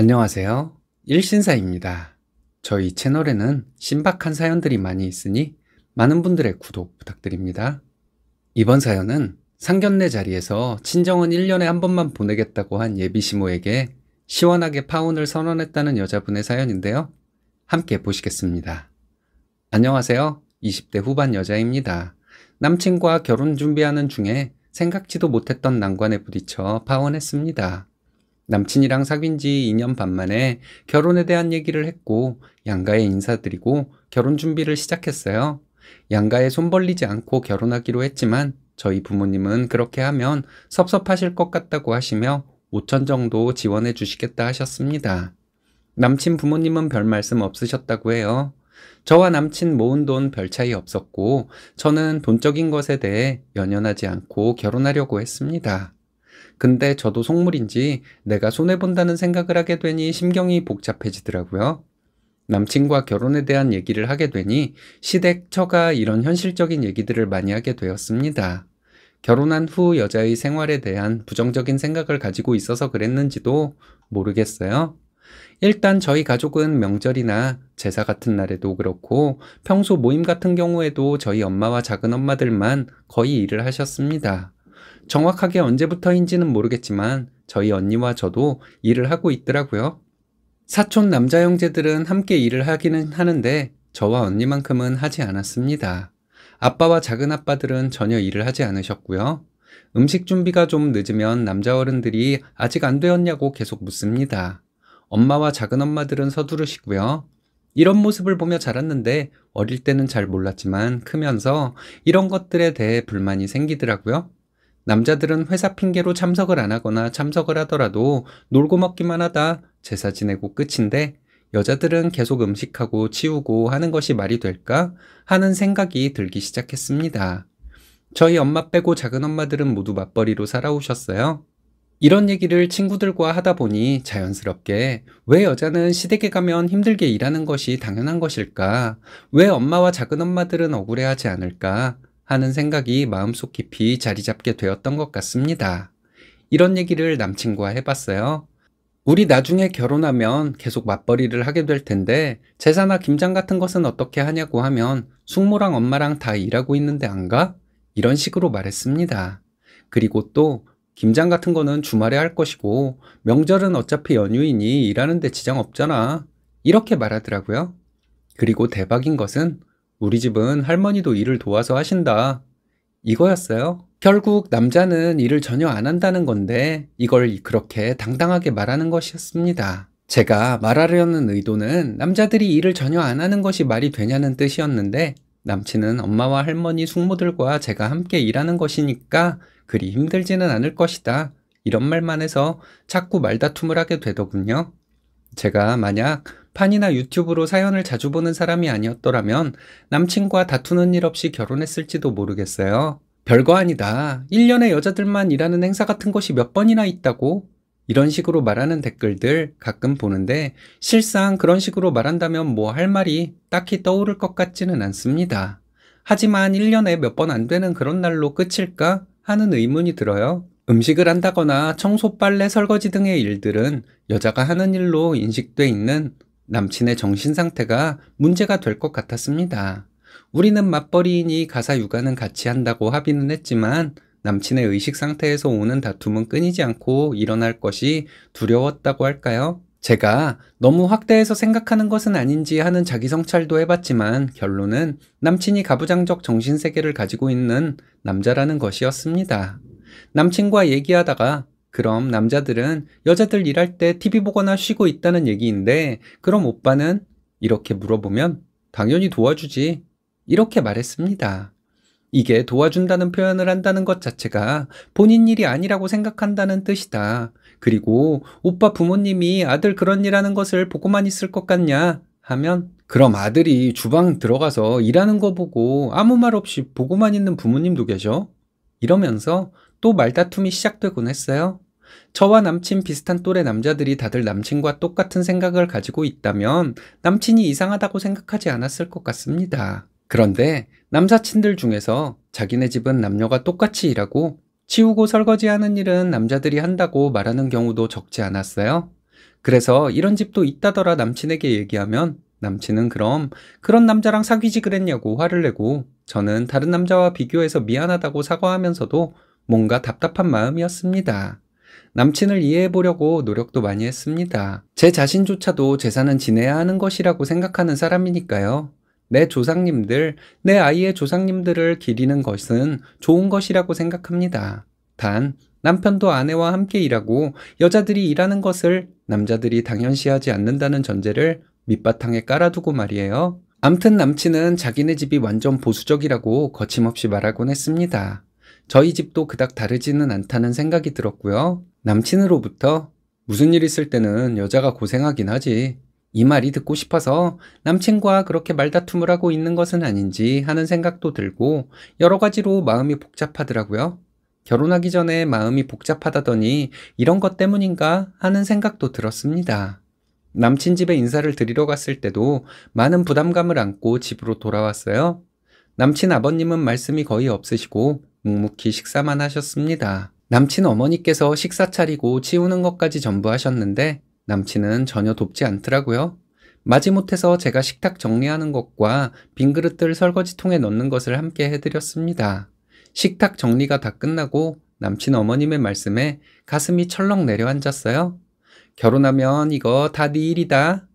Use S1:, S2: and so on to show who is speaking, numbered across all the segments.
S1: 안녕하세요. 일신사입니다. 저희 채널에는 신박한 사연들이 많이 있으니 많은 분들의 구독 부탁드립니다. 이번 사연은 상견례 자리에서 친정은 1년에 한 번만 보내겠다고 한 예비시모에게 시원하게 파혼을 선언했다는 여자분의 사연인데요. 함께 보시겠습니다. 안녕하세요. 20대 후반 여자입니다. 남친과 결혼 준비하는 중에 생각지도 못했던 난관에 부딪혀 파혼했습니다. 남친이랑 사귄 지 2년 반 만에 결혼에 대한 얘기를 했고 양가에 인사드리고 결혼 준비를 시작했어요. 양가에 손 벌리지 않고 결혼하기로 했지만 저희 부모님은 그렇게 하면 섭섭하실 것 같다고 하시며 5천 정도 지원해 주시겠다 하셨습니다. 남친 부모님은 별 말씀 없으셨다고 해요. 저와 남친 모은 돈 별 차이 없었고 저는 돈적인 것에 대해 연연하지 않고 결혼하려고 했습니다. 근데 저도 속물인지 내가 손해본다는 생각을 하게 되니 심경이 복잡해지더라고요. 남친과 결혼에 대한 얘기를 하게 되니 시댁, 처가 이런 현실적인 얘기들을 많이 하게 되었습니다. 결혼한 후 여자의 생활에 대한 부정적인 생각을 가지고 있어서 그랬는지도 모르겠어요. 일단 저희 가족은 명절이나 제사 같은 날에도 그렇고 평소 모임 같은 경우에도 저희 엄마와 작은 엄마들만 거의 일을 하셨습니다. 정확하게 언제부터인지는 모르겠지만 저희 언니와 저도 일을 하고 있더라고요. 사촌 남자 형제들은 함께 일을 하기는 하는데 저와 언니만큼은 하지 않았습니다. 아빠와 작은 아빠들은 전혀 일을 하지 않으셨고요. 음식 준비가 좀 늦으면 남자 어른들이 아직 안 되었냐고 계속 묻습니다. 엄마와 작은 엄마들은 서두르시고요. 이런 모습을 보며 자랐는데 어릴 때는 잘 몰랐지만 크면서 이런 것들에 대해 불만이 생기더라고요. 남자들은 회사 핑계로 참석을 안 하거나 참석을 하더라도 놀고 먹기만 하다 제사 지내고 끝인데 여자들은 계속 음식하고 치우고 하는 것이 말이 될까 하는 생각이 들기 시작했습니다. 저희 엄마 빼고 작은 엄마들은 모두 맞벌이로 살아오셨어요. 이런 얘기를 친구들과 하다 보니 자연스럽게 왜 여자는 시댁에 가면 힘들게 일하는 것이 당연한 것일까? 왜 엄마와 작은 엄마들은 억울해하지 않을까? 하는 생각이 마음속 깊이 자리 잡게 되었던 것 같습니다. 이런 얘기를 남친과 해봤어요. 우리 나중에 결혼하면 계속 맞벌이를 하게 될 텐데 제사나 김장 같은 것은 어떻게 하냐고 하면 숙모랑 엄마랑 다 일하고 있는데 안 가? 이런 식으로 말했습니다. 그리고 또 김장 같은 거는 주말에 할 것이고 명절은 어차피 연휴이니 일하는데 지장 없잖아. 이렇게 말하더라고요. 그리고 대박인 것은 우리 집은 할머니도 일을 도와서 하신다. 이거였어요. 결국 남자는 일을 전혀 안 한다는 건데 이걸 그렇게 당당하게 말하는 것이었습니다. 제가 말하려는 의도는 남자들이 일을 전혀 안 하는 것이 말이 되냐는 뜻이었는데 남친은 엄마와 할머니 숙모들과 제가 함께 일하는 것이니까 그리 힘들지는 않을 것이다. 이런 말만 해서 자꾸 말다툼을 하게 되더군요. 제가 만약 판이나 유튜브로 사연을 자주 보는 사람이 아니었더라면 남친과 다투는 일 없이 결혼했을지도 모르겠어요. 별거 아니다. 1년에 여자들만 일하는 행사 같은 것이 몇 번이나 있다고 이런 식으로 말하는 댓글들 가끔 보는데 실상 그런 식으로 말한다면 뭐 할 말이 딱히 떠오를 것 같지는 않습니다. 하지만 1년에 몇 번 안 되는 그런 날로 끝일까 하는 의문이 들어요. 음식을 한다거나 청소, 빨래, 설거지 등의 일들은 여자가 하는 일로 인식돼 있는 남친의 정신 상태가 문제가 될 것 같았습니다. 우리는 맞벌이이니 가사 육아는 같이 한다고 합의는 했지만 남친의 의식 상태에서 오는 다툼은 끊이지 않고 일어날 것이 두려웠다고 할까요? 제가 너무 확대해서 생각하는 것은 아닌지 하는 자기 성찰도 해봤지만 결론은 남친이 가부장적 정신세계를 가지고 있는 남자라는 것이었습니다. 남친과 얘기하다가 그럼 남자들은 여자들 일할 때 TV 보거나 쉬고 있다는 얘기인데 그럼 오빠는 이렇게 물어보면 당연히 도와주지 이렇게 말했습니다. 이게 도와준다는 표현을 한다는 것 자체가 본인 일이 아니라고 생각한다는 뜻이다. 그리고 오빠 부모님이 아들 그런 일 하는 것을 보고만 있을 것 같냐 하면 그럼 아들이 주방 들어가서 일하는 거 보고 아무 말 없이 보고만 있는 부모님도 계셔? 이러면서 또 말다툼이 시작되곤 했어요. 저와 남친 비슷한 또래 남자들이 다들 남친과 똑같은 생각을 가지고 있다면 남친이 이상하다고 생각하지 않았을 것 같습니다. 그런데 남사친들 중에서 자기네 집은 남녀가 똑같이 일하고 치우고 설거지하는 일은 남자들이 한다고 말하는 경우도 적지 않았어요. 그래서 이런 집도 있다더라 남친에게 얘기하면 남친은 그럼 그런 남자랑 사귀지 그랬냐고 화를 내고 저는 다른 남자와 비교해서 미안하다고 사과하면서도 뭔가 답답한 마음이었습니다. 남친을 이해해 보려고 노력도 많이 했습니다. 제 자신조차도 재산은 지내야 하는 것이라고 생각하는 사람이니까요. 내 조상님들, 내 아이의 조상님들을 기리는 것은 좋은 것이라고 생각합니다. 단, 남편도 아내와 함께 일하고 여자들이 일하는 것을 남자들이 당연시하지 않는다는 전제를 밑바탕에 깔아두고 말이에요. 암튼 남친은 자기네 집이 완전 보수적이라고 거침없이 말하곤 했습니다. 저희 집도 그닥 다르지는 않다는 생각이 들었고요. 남친으로부터 무슨 일 있을 때는 여자가 고생하긴 하지. 이 말이 듣고 싶어서 남친과 그렇게 말다툼을 하고 있는 것은 아닌지 하는 생각도 들고 여러 가지로 마음이 복잡하더라고요. 결혼하기 전에 마음이 복잡하다더니 이런 것 때문인가 하는 생각도 들었습니다. 남친 집에 인사를 드리러 갔을 때도 많은 부담감을 안고 집으로 돌아왔어요. 남친 아버님은 말씀이 거의 없으시고 묵묵히 식사만 하셨습니다. 남친 어머니께서 식사 차리고 치우는 것까지 전부 하셨는데 남친은 전혀 돕지 않더라고요. 마지못해서 제가 식탁 정리하는 것과 빈 그릇들 설거지통에 넣는 것을 함께 해드렸습니다. 식탁 정리가 다 끝나고 남친 어머님의 말씀에 가슴이 철렁 내려앉았어요. 결혼하면 이거 다 네 일이다.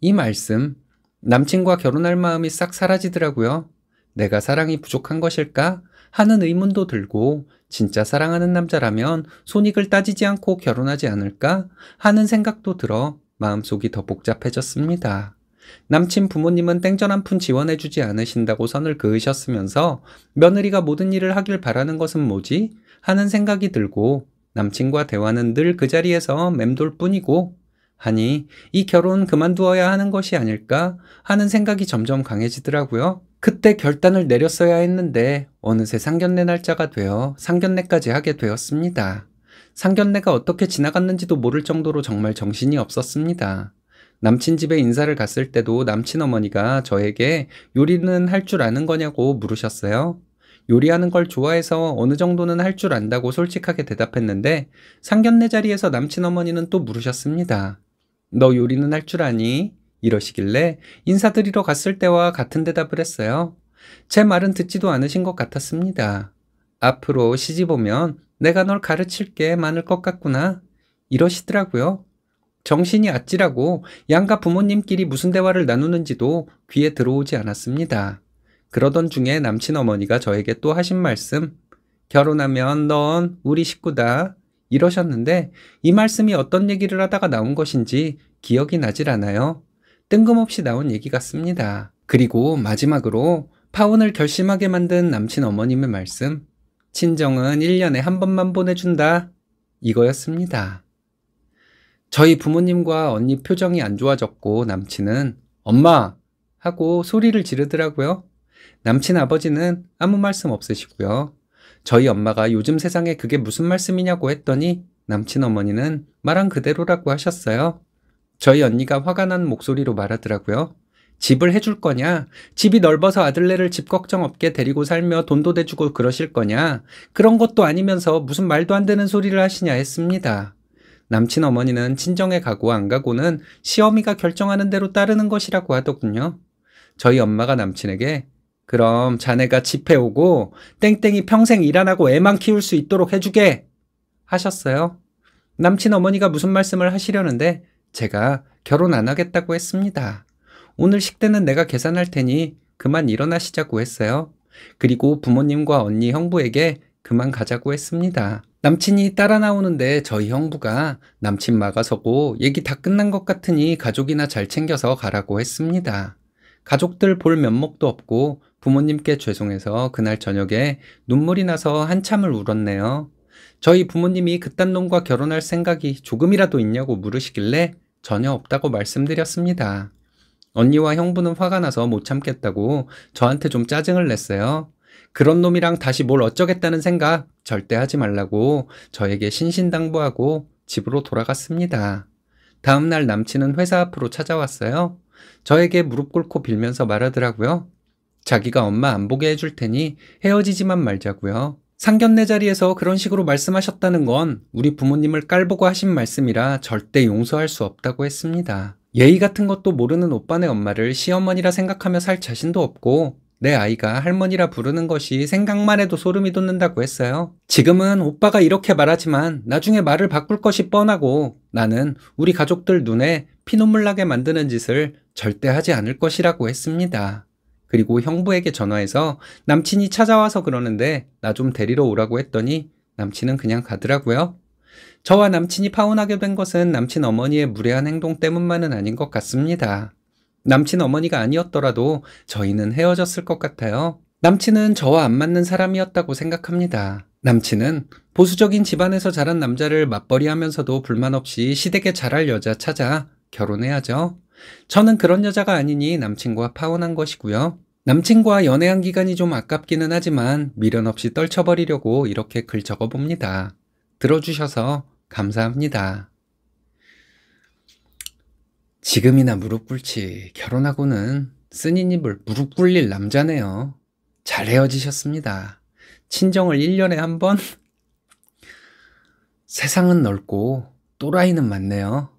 S1: 이 말씀. 남친과 결혼할 마음이 싹 사라지더라고요. 내가 사랑이 부족한 것일까? 하는 의문도 들고 진짜 사랑하는 남자라면 손익을 따지지 않고 결혼하지 않을까 하는 생각도 들어 마음속이 더 복잡해졌습니다. 남친 부모님은 땡전 한 푼 지원해주지 않으신다고 선을 그으셨으면서 며느리가 모든 일을 하길 바라는 것은 뭐지? 하는 생각이 들고 남친과 대화는 늘 그 자리에서 맴돌 뿐이고 하니 이 결혼 그만두어야 하는 것이 아닐까 하는 생각이 점점 강해지더라고요. 그때 결단을 내렸어야 했는데 어느새 상견례 날짜가 되어 상견례까지 하게 되었습니다. 상견례가 어떻게 지나갔는지도 모를 정도로 정말 정신이 없었습니다. 남친 집에 인사를 갔을 때도 남친 어머니가 저에게 요리는 할 줄 아는 거냐고 물으셨어요. 요리하는 걸 좋아해서 어느 정도는 할 줄 안다고 솔직하게 대답했는데 상견례 자리에서 남친 어머니는 또 물으셨습니다. 너 요리는 할 줄 아니? 이러시길래 인사드리러 갔을 때와 같은 대답을 했어요. 제 말은 듣지도 않으신 것 같았습니다. 앞으로 시집 오면 내가 널 가르칠 게 많을 것 같구나. 이러시더라고요. 정신이 아찔하고 양가 부모님끼리 무슨 대화를 나누는지도 귀에 들어오지 않았습니다. 그러던 중에 남친 어머니가 저에게 또 하신 말씀. 결혼하면 넌 우리 식구다. 이러셨는데 이 말씀이 어떤 얘기를 하다가 나온 것인지 기억이 나질 않아요. 뜬금없이 나온 얘기 같습니다. 그리고 마지막으로 파혼을 결심하게 만든 남친 어머님의 말씀. 친정은 1년에 한 번만 보내준다. 이거였습니다. 저희 부모님과 언니 표정이 안 좋아졌고 남친은 엄마! 하고 소리를 지르더라고요. 남친 아버지는 아무 말씀 없으시고요. 저희 엄마가 요즘 세상에 그게 무슨 말씀이냐고 했더니 남친 어머니는 말한 그대로라고 하셨어요. 저희 언니가 화가 난 목소리로 말하더라고요. 집을 해줄 거냐? 집이 넓어서 아들네를 집 걱정 없게 데리고 살며 돈도 대주고 그러실 거냐? 그런 것도 아니면서 무슨 말도 안 되는 소리를 하시냐 했습니다. 남친 어머니는 친정에 가고 안 가고는 시어미가 결정하는 대로 따르는 것이라고 하더군요. 저희 엄마가 남친에게 그럼 자네가 집회 오고 땡땡이 평생 일 안 하고 애만 키울 수 있도록 해주게 하셨어요. 남친 어머니가 무슨 말씀을 하시려는데 제가 결혼 안 하겠다고 했습니다. 오늘 식대는 내가 계산할 테니 그만 일어나시자고 했어요. 그리고 부모님과 언니 형부에게 그만 가자고 했습니다. 남친이 따라 나오는데 저희 형부가 남친 막아서고 얘기 다 끝난 것 같으니 가족이나 잘 챙겨서 가라고 했습니다. 가족들 볼 면목도 없고 부모님께 죄송해서 그날 저녁에 눈물이 나서 한참을 울었네요. 저희 부모님이 그딴 놈과 결혼할 생각이 조금이라도 있냐고 물으시길래 전혀 없다고 말씀드렸습니다. 언니와 형부는 화가 나서 못 참겠다고 저한테 좀 짜증을 냈어요. 그런 놈이랑 다시 뭘 어쩌겠다는 생각 절대 하지 말라고 저에게 신신당부하고 집으로 돌아갔습니다. 다음날 남친은 회사 앞으로 찾아왔어요. 저에게 무릎 꿇고 빌면서 말하더라고요. 자기가 엄마 안 보게 해줄 테니 헤어지지만 말자고요. 상견례 자리에서 그런 식으로 말씀하셨다는 건 우리 부모님을 깔보고 하신 말씀이라 절대 용서할 수 없다고 했습니다. 예의 같은 것도 모르는 오빠네 엄마를 시어머니라 생각하며 살 자신도 없고 내 아이가 할머니라 부르는 것이 생각만 해도 소름이 돋는다고 했어요. 지금은 오빠가 이렇게 말하지만 나중에 말을 바꿀 것이 뻔하고 나는 우리 가족들 눈에 피눈물 나게 만드는 짓을 절대 하지 않을 것이라고 했습니다. 그리고 형부에게 전화해서 남친이 찾아와서 그러는데 나 좀 데리러 오라고 했더니 남친은 그냥 가더라고요. 저와 남친이 파혼하게 된 것은 남친 어머니의 무례한 행동 때문만은 아닌 것 같습니다. 남친 어머니가 아니었더라도 저희는 헤어졌을 것 같아요. 남친은 저와 안 맞는 사람이었다고 생각합니다. 남친은 보수적인 집안에서 자란 남자를 맞벌이 하면서도 불만 없이 시댁에 잘할 여자 찾아 결혼해야죠. 저는 그런 여자가 아니니 남친과 파혼한 것이고요. 남친과 연애한 기간이 좀 아깝기는 하지만 미련 없이 떨쳐버리려고 이렇게 글 적어봅니다. 들어주셔서 감사합니다. 지금이나 무릎 꿇지 결혼하고는 쓰니 입을 무릎 꿇릴 남자네요. 잘 헤어지셨습니다. 친정을 1년에 한 번? 세상은 넓고 또라이는 많네요.